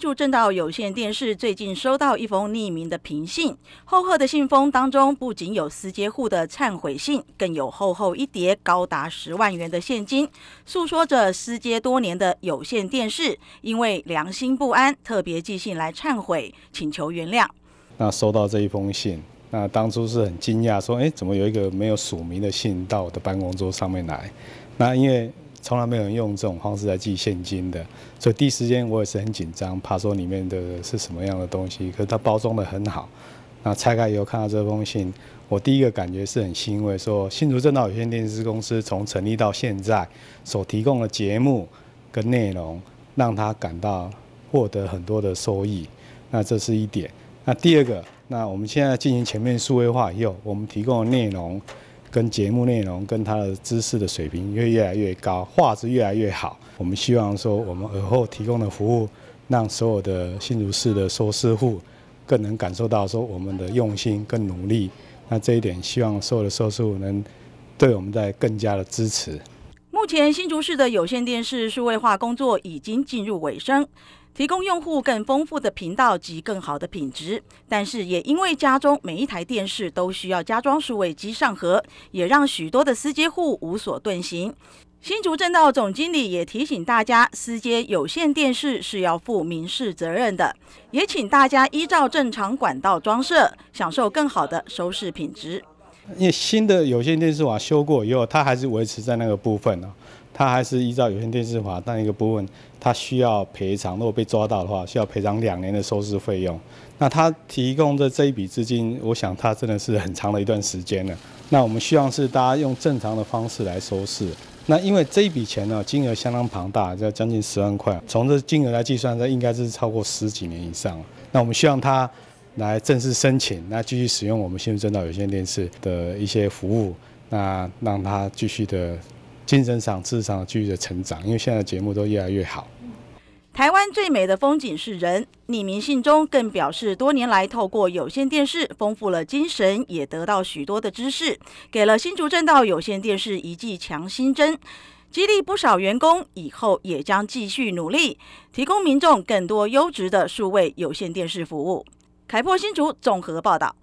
主正道有线电视最近收到一封匿名的平信，厚厚的信封当中不仅有私接户的忏悔信，更有厚厚一叠高达十万元的现金，诉说着私接多年的有线电视，因为良心不安，特别寄信来忏悔，请求原谅。那收到这一封信，那当初是很惊讶，说，哎，怎么有一个没有署名的信到我的办公桌上面来？那因为。从来没有人用这种方式来寄现金的，所以第一时间我也是很紧张，怕说里面的是什么样的东西。可它包装的很好，那拆开以后看到这封信，我第一个感觉是很欣慰，说新竹正道有线电视公司从成立到现在所提供的节目跟内容，让他感到获得很多的收益。那这是一点。那第二个，那我们现在进行全面数位化以后，我们提供的内容。跟节目内容、跟他的知识的水平，越越来越高，画质越来越好。我们希望说，我们尔后提供的服务，让所有的新竹市的收视户更能感受到说我们的用心、更努力。那这一点，希望所有的收视户能对我们再更加的支持。目前，新竹市的有线电视数位化工作已经进入尾声。提供用户更丰富的频道及更好的品质，但是也因为家中每一台电视都需要加装数位机上盒，也让许多的私接户无所遁形。新竹正道总经理也提醒大家，私接有线电视是要负民事责任的，也请大家依照正常管道装设，享受更好的收视品质。因为新的有线电视网修过以后，它还是维持在那个部分呢。他还是依照有线电视法，但一个部分，他需要赔偿。如果被抓到的话，需要赔偿两年的收视费用。那他提供的这一笔资金，我想他真的是很长的一段时间了。那我们希望是大家用正常的方式来收视。那因为这一笔钱呢，金额相当庞大，要将近十万块。从这金额来计算，这应该是超过十几年以上。那我们希望他来正式申请，那继续使用我们新闻正道有线电视的一些服务，那让他继续的。精神上、智商上继续成长，因为现在节目都越来越好。台湾最美的风景是人，匿名信中更表示，多年来透过有线电视，丰富了精神，也得到许多的知识，给了新竹正道有线电视一剂强心针，激励不少员工，以后也将继续努力，提供民众更多优质的数位有线电视服务。凯破新竹综合报道。